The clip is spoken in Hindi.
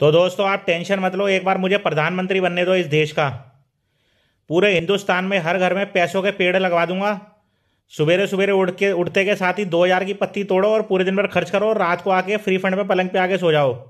तो दोस्तों आप टेंशन मत लो एक बार मुझे प्रधानमंत्री बनने दो इस देश का पूरे हिंदुस्तान में हर घर में पैसों के पेड़ लगवा दूंगा सवेरे सवेरे उठ के उठते के साथ ही दो हज़ार की पत्ती तोड़ो और पूरे दिन भर खर्च करो और रात को आके फ्री फंड में पलंग पे आके सो जाओ